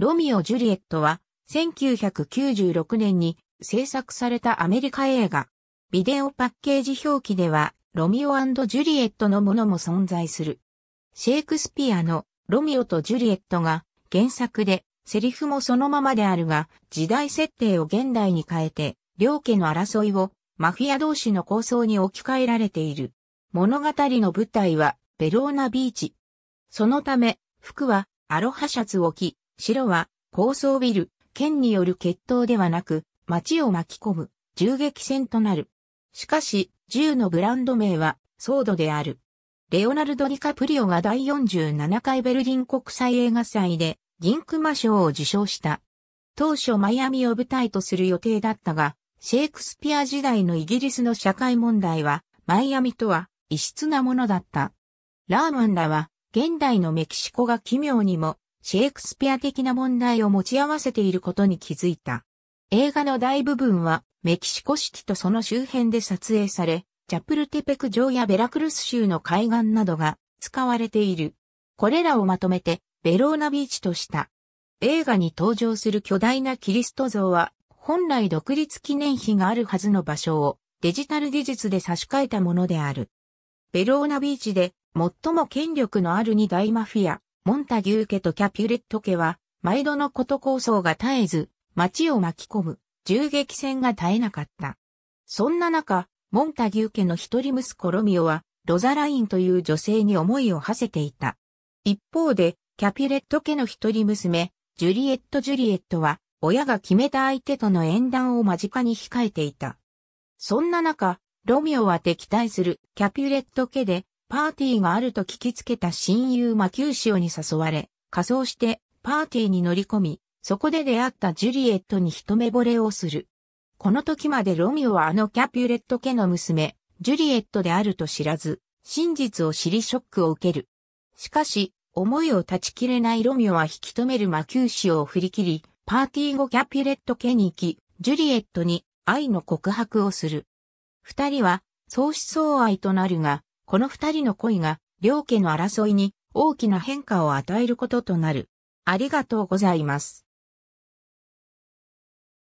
ロミオ・ジュリエットは、1996年に制作されたアメリカ映画。ビデオパッケージ表記では、ロミオジュリエットのものも存在する。シェイクスピアのロミオとジュリエットが原作で、セリフもそのままであるが、時代設定を現代に変えて、両家の争いをマフィア同士の構想に置き換えられている。物語の舞台はベローナビーチ。そのため、服はアロハシャツを着、城は高層ビル、県による決闘ではなく、町を巻き込む銃撃戦となる。しかし、銃のブランド名は、ソードである。レオナルド・ディカプリオが第47回ベルリン国際映画祭で、銀熊賞を受賞した。当初マイアミを舞台とする予定だったが、シェイクスピア時代のイギリスの社会問題は、マイアミとは異質なものだった。ラーマンらは、現代のメキシコが奇妙にもシェイクスピア的な問題を持ち合わせていることに気づいた。映画の大部分はメキシコシティとその周辺で撮影され、チャプルテペク城やベラクルス州の海岸などが使われている。これらをまとめてベローナビーチとした。映画に登場する巨大なキリスト像は本来独立記念碑があるはずの場所をデジタル技術で差し替えたものである。ベローナビーチで最も権力のある二大マフィア、モンタギュー家とキャピュレット家は、毎度のこと構想が絶えず、街を巻き込む、銃撃戦が絶えなかった。そんな中、モンタギュー家の一人息子ロミオは、ロザラインという女性に思いを馳せていた。一方で、キャピュレット家の一人娘、ジュリエット・ジュリエットは、親が決めた相手との縁談を間近に控えていた。そんな中、ロミオは敵対するキャピュレット家でパーティーがあると聞きつけた親友マキューシオに誘われ、仮装してパーティーに乗り込み、そこで出会ったジュリエットに一目惚れをする。この時までロミオはあのキャピュレット家の娘、ジュリエットであると知らず、真実を知りショックを受ける。しかし、思いを断ち切れないロミオは引き止めるマキューシオを振り切り、パーティー後キャピュレット家に行き、ジュリエットに愛の告白をする。二人は、相思相愛となるが、この二人の恋が、両家の争いに大きな変化を与えることとなる。ありがとうございます。